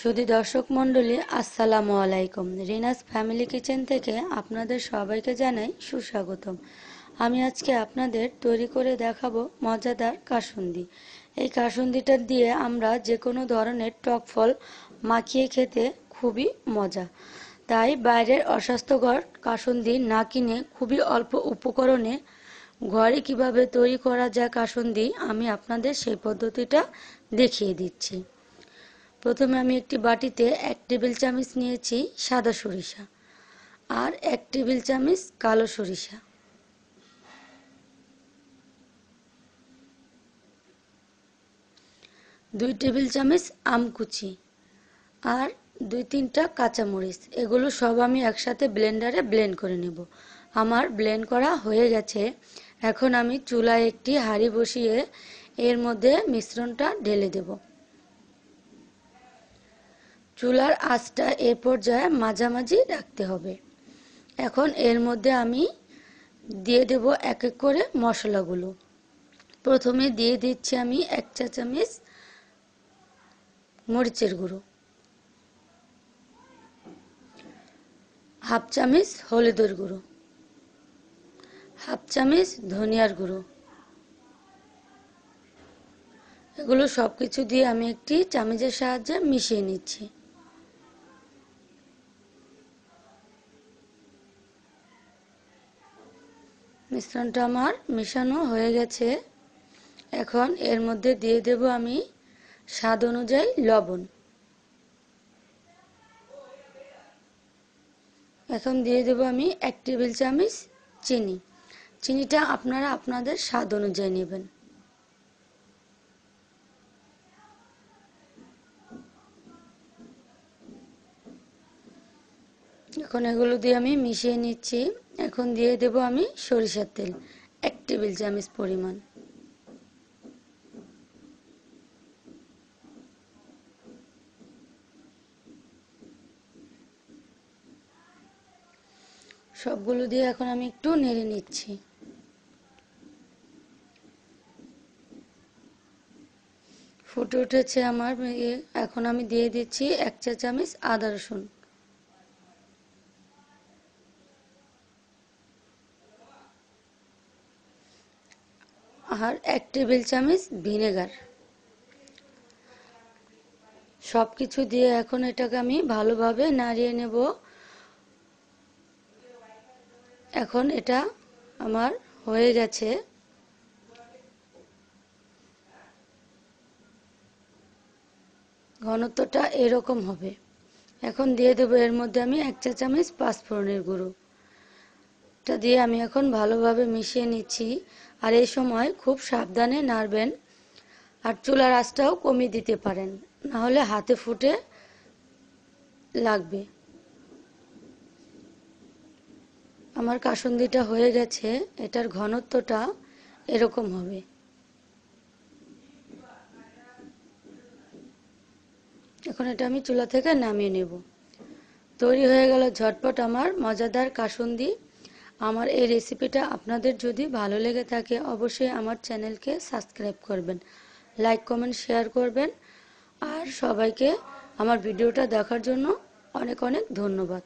সুদী দর্শক মণ্ডলী আসসালামু আলাইকুম রিনাস ফ্যামিলি কিচেন থেকে আপনাদের সবাইকে জানাই সুস্বাগতম আমি আজকে আপনাদের তৈরি করে দেখাবো মজাদার কাসুন্দি এই কাসুন্দিটা দিয়ে আমরা যে কোনো ধরনের টক ফল মাখিয়ে খেতে খুবই মজা তাই বাইরের অস্বাস্থ্যকর কাসুন্দি না কিনে খুবই অল্প উপকরণে ঘরে কিভাবে তৈরি করা যায় কাসুন্দি আমি আপনাদের সেই পদ্ধতিটা দেখিয়ে দিচ্ছি প্রথমে আমি একটি বাটিতে এক টেবিল চামচ নিয়েছি সাদা সরিষা আর এক টেবিল চামচ কালো সরিষা দুই টেবিল চামচ আমকুচি আর দুই তিনটা কাঁচামরিচ এগুলো সব আমি একসাথে ব্লেন্ডারে ব্লেন্ড করে নেব আমার ব্লেন্ড করা হয়ে গেছে এখন আমি চুলায় একটি হাঁড়ি বসিয়ে এর মধ্যে মিশ্রণটা ঢেলে দেবো চুলার আঁচটা এর পর্যায়ে মাঝামাঝি রাখতে হবে এখন এর মধ্যে আমি দিয়ে দেব এক এক করে মশলাগুলো প্রথমে দিয়ে দিচ্ছি আমি এক চা চামচ মরিচের গুঁড়ো হাফ চামচ হলুদের গুঁড়ো হাফ চামচ ধনিয়ার গুঁড়ো এগুলো সব কিছু দিয়ে আমি একটি চামচের সাহায্যে মিশিয়ে নিচ্ছি মিশ্রণটা আমার মেশানো হয়ে গেছে এখন এর মধ্যে দিয়ে দেব আমি স্বাদ অনুযায়ী লবণ এখন দিয়ে দেব আমি এক টেবিল চামচ চিনি চিনিটা আপনারা আপনাদের স্বাদ অনুযায়ী নেবেন এখন এগুলো দিয়ে আমি মিশিয়ে নিচ্ছি এখন দিয়ে দেব আমি সরিষার তেল এক টেবিল চামচ পরিমাণ সবগুলো দিয়ে এখন আমি একটু নেড়ে নিচ্ছি ফুটে উঠেছে আমার এখন আমি দিয়ে দিচ্ছি এক চা চামচ আদা রসুন আর এক টেবিল চামচ ভিনেগার সব কিছু দিয়ে এখন এটাকে আমি ভালোভাবে নাড়িয়ে নেব এখন এটা আমার হয়ে গেছে ঘনত্বটা এরকম হবে এখন দিয়ে দেবো এর মধ্যে আমি এক চা চামচ পাঁচফোড়নের গুঁড়ো এটা দিয়ে আমি এখন ভালোভাবে মিশিয়ে নিচ্ছি আর এই সময় খুব সাবধানে নাড়বেন আর চুলার আঁচটাও কমিয়ে দিতে পারেন না হলে হাতে ফুটে লাগবে আমার কাসন্দিটা হয়ে গেছে এটার ঘনত্বটা এরকম হবে এখন এটা আমি চুলা থেকে নামিয়ে নেব তৈরি হয়ে গেল ঝটপট আমার মজাদার কাসুন্দি আমার এই রেসিপিটা আপনাদের যদি ভালো লেগে থাকে অবশ্যই আমার চ্যানেলকে সাবস্ক্রাইব করবেন লাইক কমেন্ট শেয়ার করবেন আর সবাইকে আমার ভিডিওটা দেখার জন্য অনেক অনেক ধন্যবাদ